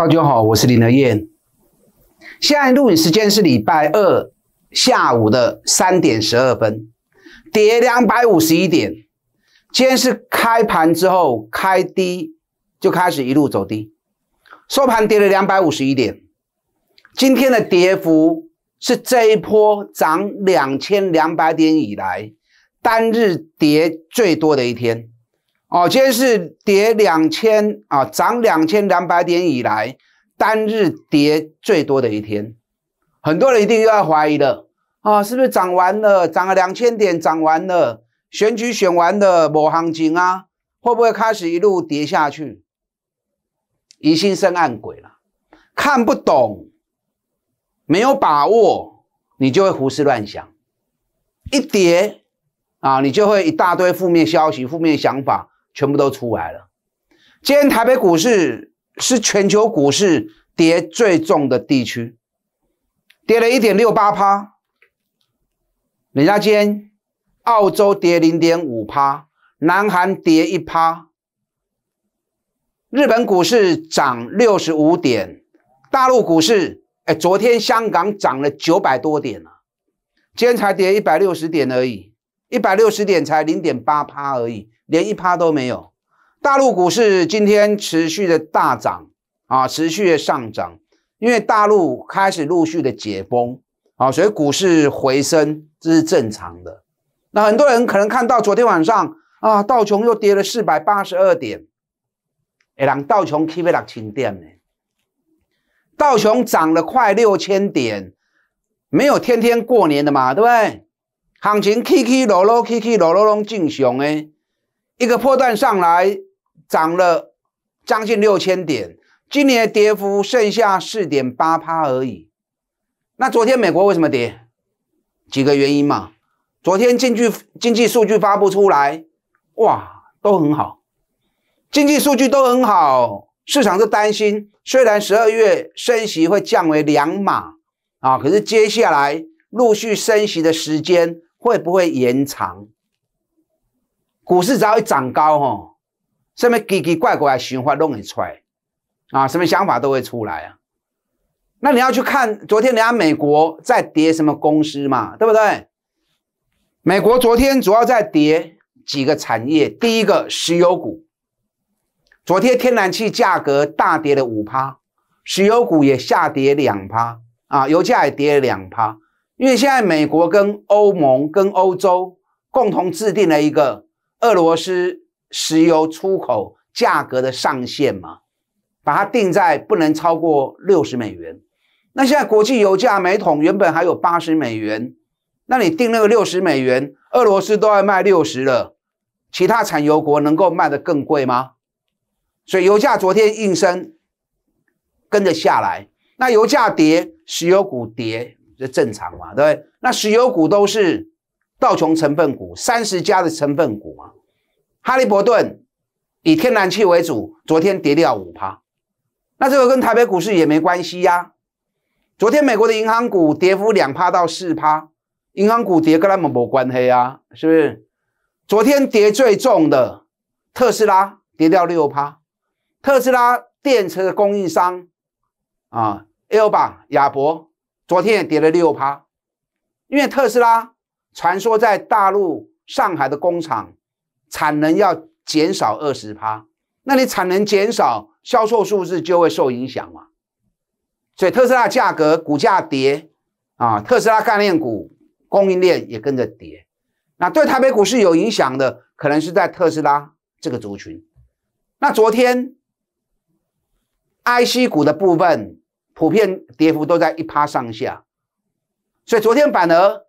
大家好，我是林德燕。现在录影时间是礼拜二下午的三点十二分，跌两百五十一点。今天是开盘之后开低就开始一路走低，收盘跌了两百五十一点。今天的跌幅是这一波涨两千两百点以来单日跌最多的一天。哦，今天是跌两千啊，涨两千两百点以来单日跌最多的一天。很多人一定又要怀疑了啊，是不是涨完了？涨了两千点，涨完了。选举选完了，某行情啊？会不会开始一路跌下去？疑心生暗鬼了，看不懂，没有把握，你就会胡思乱想。一跌啊，你就会一大堆负面消息、负面想法。全部都出来了。今天台北股市是全球股市跌最重的地区，跌了一点六八趴。人家今天澳洲跌零点五趴，南韩跌一趴，日本股市涨六十五点，大陆股市哎，昨天香港涨了九百多点啊，今天才跌一百六十点而已，一百六十点才零点八趴而已。连一趴都没有。大陆股市今天持续的大涨啊，持续的上涨，因为大陆开始陆续的解封啊，所以股市回升这是正常的。那很多人可能看到昨天晚上啊，道琼又跌了四百八十二点，诶，让道琼起不六千点呢？道琼涨了快六千点，没有天天过年的嘛，对不对？行情起起落落，起起落落拢正常诶。一个破段上来涨了将近六千点，今年的跌幅剩下四点八趴而已。那昨天美国为什么跌？几个原因嘛。昨天经济经济数据发布出来，哇，都很好，经济数据都很好，市场就担心，虽然十二月升息会降为两码啊，可是接下来陆续升息的时间会不会延长？股市只要一涨高，吼，什么奇奇怪怪的循环弄会出来，啊，什么想法都会出来啊。那你要去看，昨天你看美国在跌什么公司嘛，对不对？美国昨天主要在跌几个产业，第一个石油股，昨天天然气价格大跌了五趴，石油股也下跌两趴啊，油价也跌了两趴，因为现在美国跟欧盟跟欧洲共同制定了一个。俄罗斯石油出口价格的上限嘛，把它定在不能超过六十美元。那现在国际油价每桶原本还有八十美元，那你定那个六十美元，俄罗斯都要卖六十了，其他产油国能够卖得更贵吗？所以油价昨天应声跟着下来，那油价跌，石油股跌这正常嘛，对不对？那石油股都是。道琼成分股三十家的成分股啊，哈利伯顿以天然气为主，昨天跌掉五趴，那这个跟台北股市也没关系呀。昨天美国的银行股跌幅两趴到四趴，银行股跌跟他们没关系啊，是不是？昨天跌最重的特斯拉跌掉六趴，特斯拉电池的供应商啊，L a 亚博昨天也跌了六趴，因为特斯拉。传说在大陆上海的工厂产能要减少二十趴，那你产能减少，销售数字就会受影响嘛？所以特斯拉价格股价跌啊，特斯拉概念股供应链也跟着跌。那对台北股市有影响的，可能是在特斯拉这个族群。那昨天 IC 股的部分普遍跌幅都在一趴上下，所以昨天反而。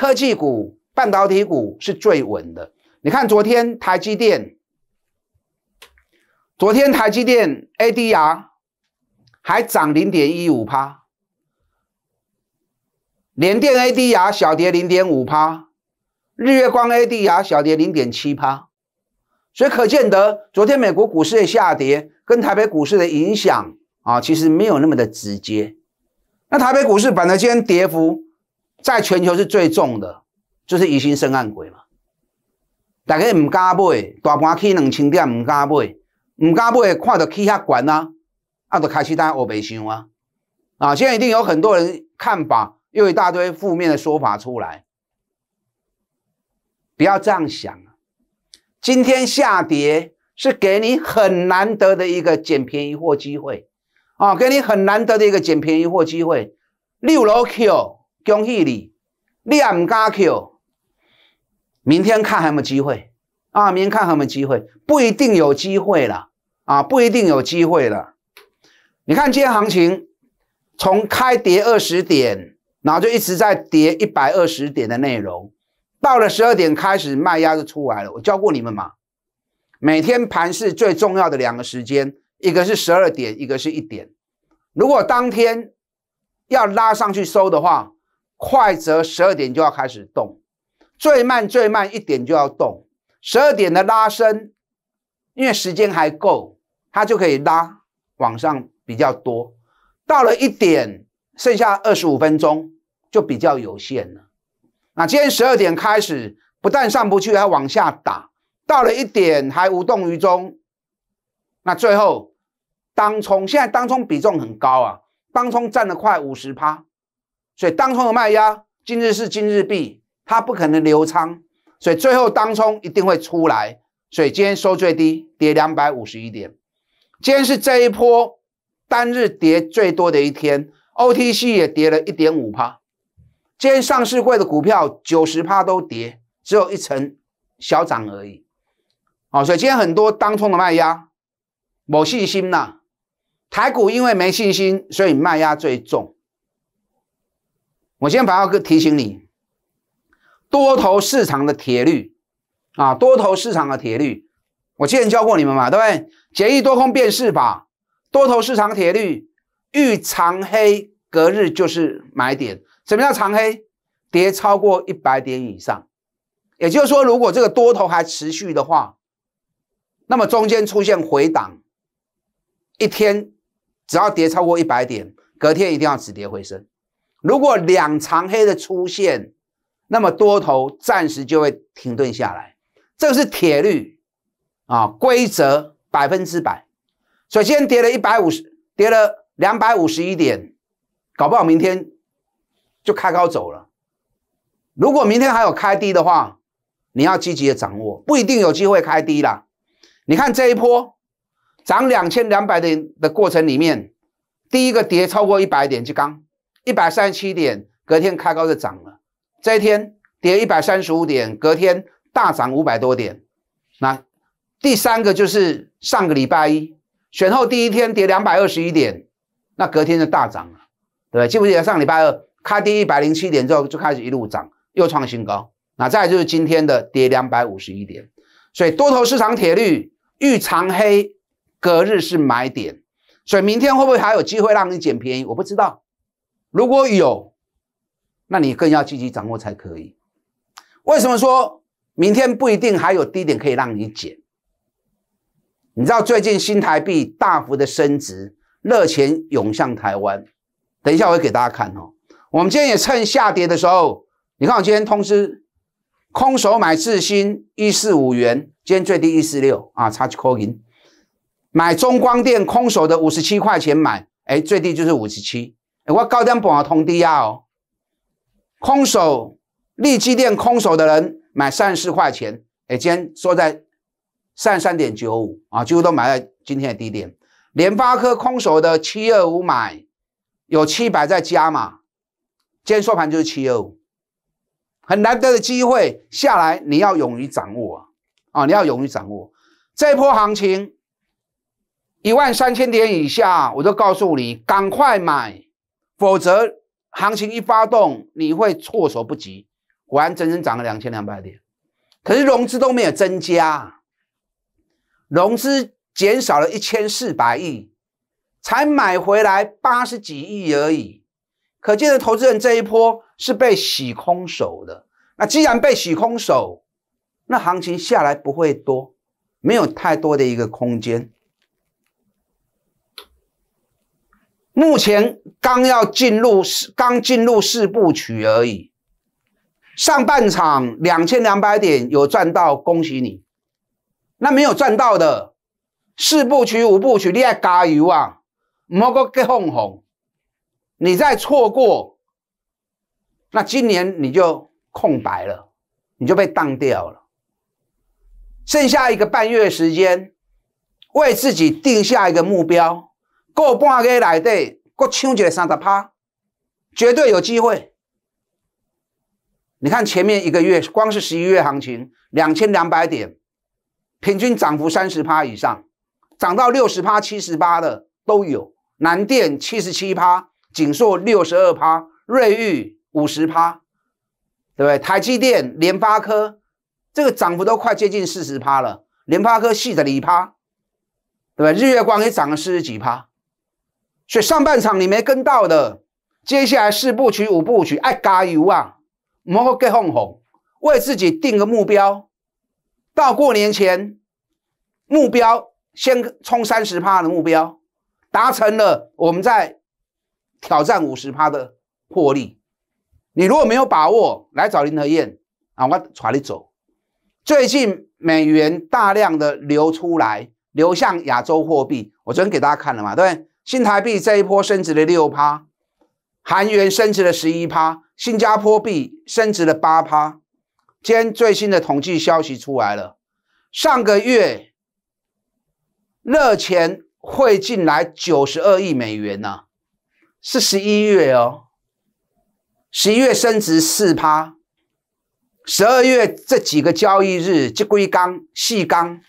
科技股、半导体股是最稳的。你看，昨天台积电、昨天台积电 ADR 还涨零点一五帕，联电 ADR 小跌零点五帕，日月光 ADR 小跌零点七帕。所以可见得，昨天美国股市的下跌跟台北股市的影响啊，其实没有那么的直接。那台北股市本来今天跌幅。在全球是最重的，就是疑心生暗鬼嘛。大家唔敢买，大盘起两千点唔敢买，唔敢买，看到起遐管呐，啊，就开始大家恶白想啊。啊，现在一定有很多人看法，又一大堆负面的说法出来。不要这样想啊，今天下跌是给你很难得的一个捡便宜货机会啊，给你很难得的一个捡便宜货机会。六楼 Q。恭喜你，你也唔加扣。明天看还有没机会啊？明天看还有没机会？不一定有机会了啊！不一定有机会了。你看今天行情，从开跌二十点，然后就一直在跌一百二十点的内容，到了十二点开始卖压就出来了。我教过你们嘛，每天盘是最重要的两个时间，一个是十二点，一个是一点。如果当天要拉上去收的话，快则十二点就要开始动，最慢最慢一点就要动。十二点的拉伸，因为时间还够，它就可以拉往上比较多。到了一点，剩下二十五分钟就比较有限了。那今天十二点开始，不但上不去，还往下打。到了一点还无动于衷，那最后当冲，现在当冲比重很高啊，当冲占了快五十趴。所以当冲的卖压，今日是今日币，它不可能流仓，所以最后当冲一定会出来，所以今天收最低，跌两百五十一点。今天是这一波单日跌最多的一天，OTC 也跌了一点五趴，今天上市会的股票九十趴都跌，只有一成小涨而已。啊，所以今天很多当冲的卖压，没信心呐，台股因为没信心，所以卖压最重。我先把要提醒你，多头市场的铁律啊，多头市场的铁律，我之前教过你们嘛，对不对？简易多空变势法，多头市场铁律，遇长黑隔日就是买点。什么叫长黑？跌超过一百点以上，也就是说，如果这个多头还持续的话，那么中间出现回档，一天只要跌超过一百点，隔天一定要止跌回升。如果两长黑的出现，那么多头暂时就会停顿下来，这是铁律啊，规则百分之百。首先跌了一百五十，跌了两百五十一点，搞不好明天就开高走了。如果明天还有开低的话，你要积极的掌握，不一定有机会开低啦。你看这一波涨两千两百点的过程里面，第一个跌超过一百点就刚。一百三十七点，隔天开高就涨了。这一天跌一百三十五点，隔天大涨五百多点。那第三个就是上个礼拜一选后第一天跌两百二十一点，那隔天就大涨了，对不对？记不记得上礼拜二开跌一百零七点之后就开始一路涨，又创新高。那再就是今天的跌两百五十一点。所以多头市场铁律：遇长黑，隔日是买点。所以明天会不会还有机会让你捡便宜？我不知道。如果有，那你更要积极掌握才可以。为什么说明天不一定还有低点可以让你减？你知道最近新台币大幅的升值，热钱涌向台湾。等一下我会给大家看哈。我们今天也趁下跌的时候，你看我今天通知空手买智新一四五元，今天最低一四六啊，差几块银。买中光电空手的五十七块钱买，哎，最低就是五十七。我高点本好通低压哦，空手立基店空手的人买三十块钱，哎，今天缩在三十三点九五啊，几乎都买在今天的低点。联发科空手的七二五买，有七百在加嘛，今天收盘就是七二五，很难得的机会，下来你要勇于掌握啊！啊，你要勇于掌握，这波行情一万三千点以下，我就告诉你，赶快买。否则，行情一发动，你会措手不及。果然，整整涨了两千两百点，可是融资都没有增加，融资减少了一千四百亿，才买回来八十几亿而已。可见，的投资人这一波是被洗空手的。那既然被洗空手，那行情下来不会多，没有太多的一个空间。目前刚要进入四，刚进入四部曲而已。上半场两千两百点有赚到，恭喜你。那没有赚到的，四部曲、五部曲，你爱加油啊！莫好给哄哄。你再错过，那今年你就空白了，你就被当掉了。剩下一个半月时间，为自己定下一个目标。过半个月来，对过春节三十趴，绝对有机会。你看前面一个月，光是十一月行情，两千两百点，平均涨幅三十趴以上，涨到六十趴、七十趴的都有。南电七十七趴，锦硕六十二趴，瑞昱五十趴，对不对？台积电、联发科，这个涨幅都快接近四十趴了。联发科细的里趴，对吧？日月光也涨了四十几趴。所以上半场你没跟到的，接下来四部曲、五部曲，爱加油啊！莫给哄哄，为自己定个目标，到过年前，目标先冲三十趴的目标，达成了，我们再挑战五十趴的获利。你如果没有把握，来找林德燕啊，我带你走。最近美元大量的流出来，流向亚洲货币，我昨天给大家看了嘛，对。新台币这一波升值了六趴，韩元升值了十一趴，新加坡币升值了八趴。今天最新的统计消息出来了，上个月热钱汇进来九十二亿美元呢，是十一月哦。十一月升值四趴，十二月这几个交易日即归刚细刚，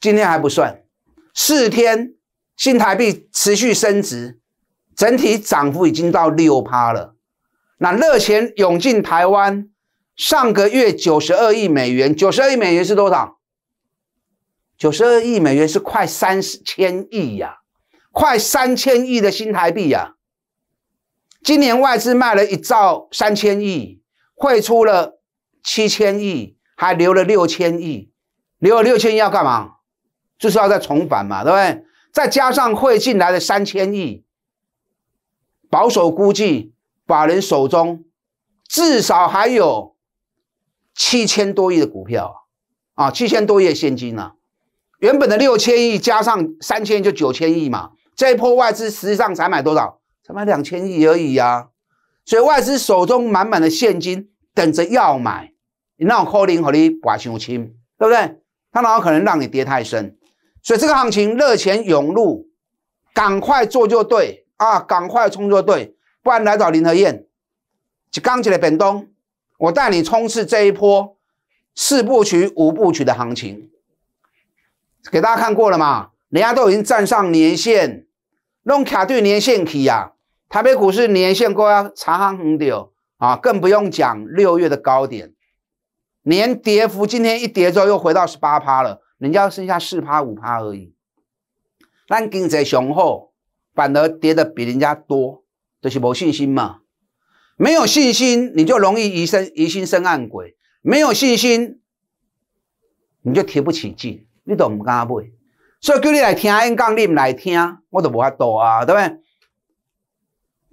今天还不算四天。新台币持续升值，整体涨幅已经到六趴了。那热钱涌进台湾，上个月九十二亿美元，九十二亿美元是多少？九十二亿美元是快三千亿呀，快三千亿的新台币呀。今年外资卖了一兆三千亿，汇出了七千亿，还留了六千亿。留了六千亿要干嘛？就是要再重返嘛，对不对？再加上汇进来的三千亿，保守估计，法人手中至少还有七千多亿的股票，啊，七千多亿的现金啊，原本的六千亿加上三千就九千亿嘛。这一波外资实际上才买多少？才买两千亿而已呀。所以外资手中满满的现金，等着要买。你那种扣零和你挂上亲，对不对？他哪可能让你跌太深？所以这个行情热钱涌入，赶快做就对啊！赶快冲就对，不然来找林和燕。就刚起来，本东，我带你冲刺这一波四部曲、五部曲的行情，给大家看过了嘛？人家都已经站上年线，弄卡对年线起啊！台北股市年线过要长行很哦啊！更不用讲六月的高点，年跌幅今天一跌之后又回到十八趴了。人家剩下四趴五趴而已，咱经济雄厚，反而跌的比人家多，就是没信心嘛。没有信心，你就容易疑生疑心生暗鬼；没有信心，你就提不起劲。你懂唔？敢刚所以叫你来听，硬讲你唔来听，我都无法度啊，对不对？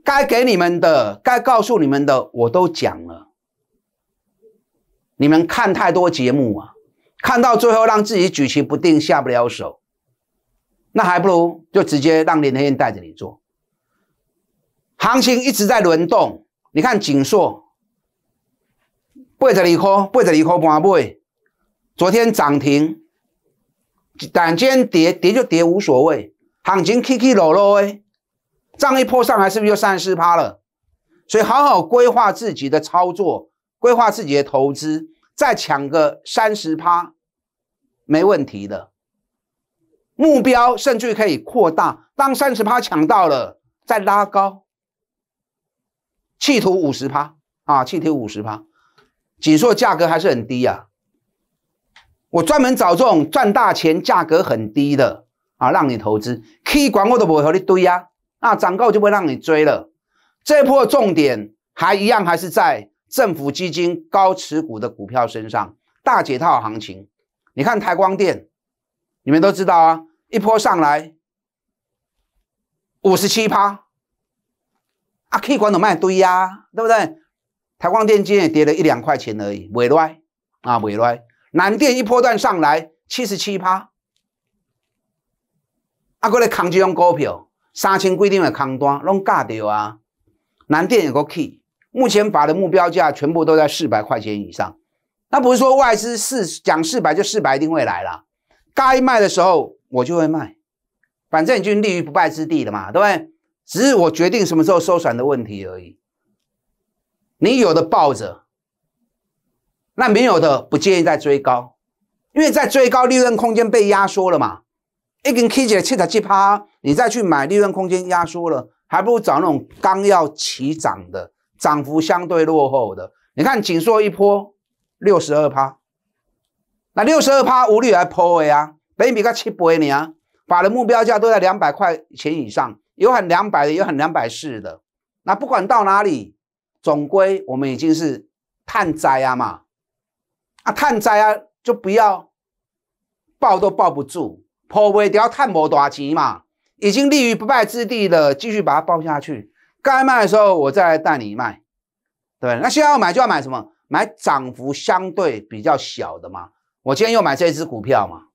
该给你们的，该告诉你们的，我都讲了。你们看太多节目啊。看到最后让自己举棋不定、下不了手，那还不如就直接让林天燕带着你做。行情一直在轮动，你看锦硕、贝泽利科、贝泽利科盘背。昨天涨停，今天跌跌就跌无所谓，行情起起落落这样一波上来是不是就三四趴了？所以好好规划自己的操作，规划自己的投资。再抢个三十趴，没问题的。目标甚至可以扩大，当三十趴抢到了，再拉高，企图五十趴啊！企图五十趴，紧缩价格还是很低呀。我专门找这种赚大钱、价格很低的啊，让你投资，e y 管我的，不会和你堆呀。那涨高就不会让你追了。这波重点还一样，还是在。政府基金高持股的股票身上大解套行情，你看台光电，你们都知道啊，一波上来五十七趴，啊，K 管总卖堆呀，对不对？台光电今也跌了一两块钱而已，未赖啊，未赖。南电一波段上来七十七趴，啊，过来扛这种股票三千规定的扛单，拢挂掉啊。南电有个 key。目前法的目标价全部都在四百块钱以上，那不是说外资四讲四百就四百一定会来了，该卖的时候我就会卖，反正你就立于不败之地了嘛，对不对？只是我决定什么时候收船的问题而已。你有的抱着，那没有的不建议再追高，因为在追高利润空间被压缩了嘛，一根 K 线七点七趴，你再去买利润空间压缩了，还不如找那种刚要起涨的。涨幅相对落后的，你看锦硕一波六十二趴，那六十二趴无力来破位啊，北米刚七百呢，法的目标价都在两百块钱以上，有很两百的，有很两百四的，那不管到哪里，总归我们已经是探灾啊嘛，啊探灾啊，就不要抱都抱不住，破位都要探无大期嘛，已经立于不败之地了，继续把它抱下去。该卖的时候，我再来带你卖，对不对？那需要买就要买什么？买涨幅相对比较小的嘛。我今天又买这一只股票嘛，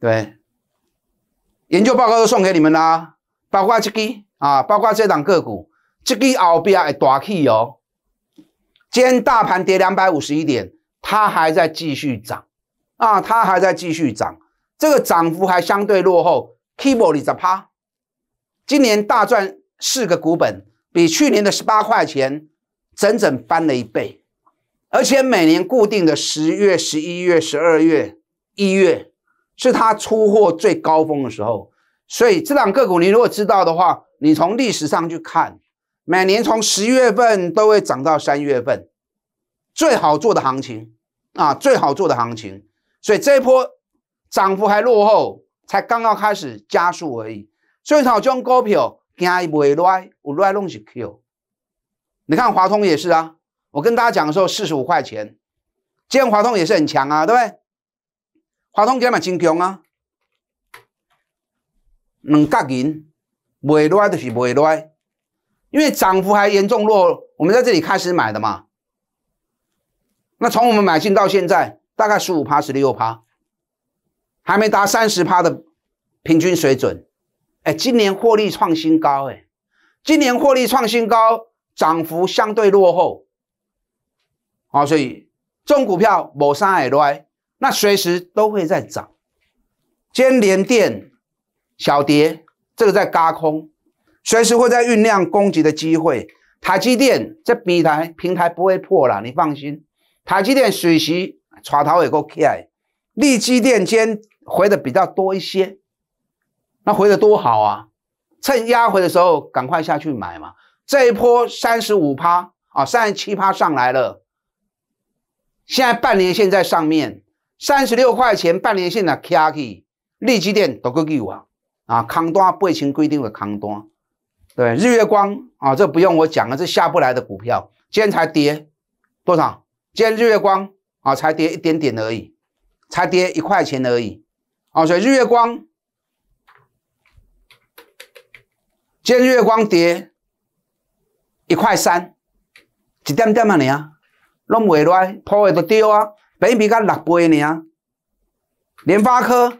对。研究报告都送给你们啦，包括这个啊，包括这档个股，这个后边 i 大 K 哦。今天大盘跌两百五十一点，它还在继续涨啊，它还在继续涨，这个涨幅还相对落后。Kibo 你在趴？今年大赚。四个股本比去年的十八块钱整整翻了一倍，而且每年固定的十月、十一月、十二月、一月是它出货最高峰的时候。所以这两个股，你如果知道的话，你从历史上去看，每年从十月份都会涨到三月份，最好做的行情啊，最好做的行情。所以这一波涨幅还落后，才刚刚开始加速而已。以，好就用股票。惊伊不会落，我落拢是 Q。你看华通也是啊，我跟大家讲的时候四十五块钱，今天华通也是很强啊，对呗？华通今天也真强啊，两角银，未落就是未落，因为涨幅还严重落。我们在这里开始买的嘛，那从我们买进到现在大概十五趴、十六趴，还没达三十趴的平均水准。哎，今年获利创新高哎，今年获利创新高，涨幅相对落后，啊，所以中股票某三海 y 那随时都会在涨，坚连电小蝶这个在轧空，随时会在酝酿攻击的机会，台积电这平台平台不会破了，你放心，台积电水时船头也够 KI，立积电间回的比较多一些。那回的多好啊！趁压回的时候，赶快下去买嘛！这一波三十五趴啊，三十七趴上来了。现在半年线在上面，三十六块钱半年线啊，卡 i 利基点多久啊？啊，多跌八情规定的康多。对，日月光啊，这不用我讲了，这下不来的股票。今天才跌多少？今天日月光啊，才跌一点点而已，才跌一块钱而已。啊，所以日月光。今日月光碟一块三，一点点啊，你啊，弄未来，破下都丢啊，比比甲六倍你啊。联发科，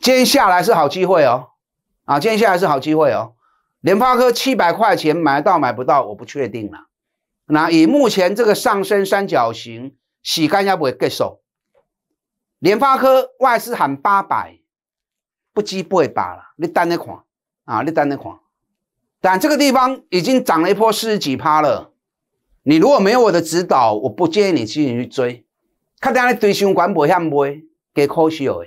接下来是好机会哦，啊，接下来是好机会哦。联发科七百块钱买到买不到，我不确定了。那以目前这个上升三角形洗干要不给手，联发科外资喊八百，不积不会罢了，你等下看。啊，你等等看。但这个地方已经涨了一波四十几趴了。你如果没有我的指导，我不建议你进去去追。看定你追先管保险买，给可惜了。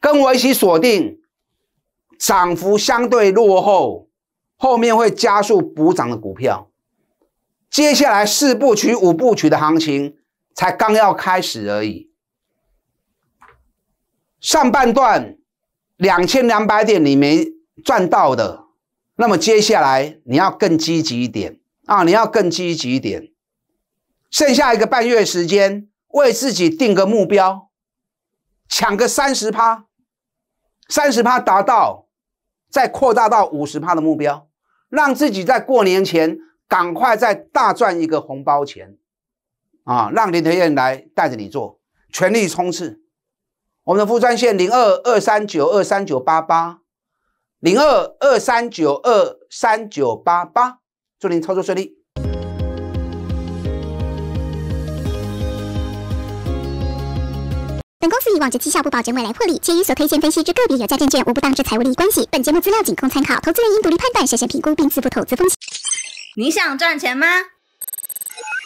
跟我一起锁定涨幅相对落后，后面会加速补涨的股票。接下来四部曲、五部曲的行情才刚要开始而已。上半段两千两百点里面。赚到的，那么接下来你要更积极一点啊！你要更积极一点，剩下一个半月时间，为自己定个目标，抢个三十趴，三十趴达到，再扩大到五十趴的目标，让自己在过年前赶快再大赚一个红包钱啊！让林德燕来带着你做，全力冲刺。我们的副专线零二二三九二三九八八。零二二三九二三九八八，祝您操作顺利。本公司以往之绩效不保，证未来获利。且与所推荐分析之个别有价证券，无不当之财务利益关系。本节目资料仅供参考，投资人应独立判断、审慎评估，并自负投资风险。你想赚钱吗？